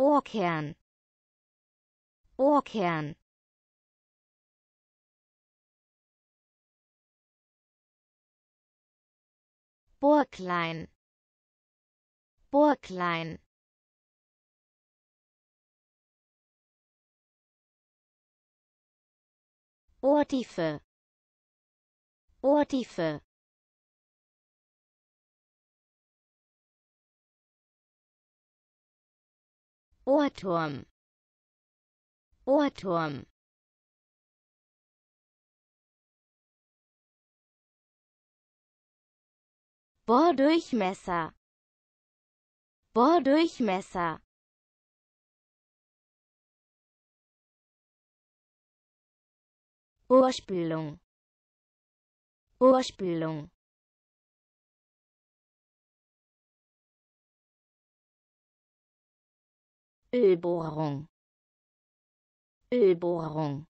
Ohrkern Ohrkern Burglein Burglein Ohrtiefe Ohrtiefe Ohrturm Ohrturm Bohrdurchmesser Bohrdurchmesser Urspülung Urspülung Ölbohrung Ölbohrung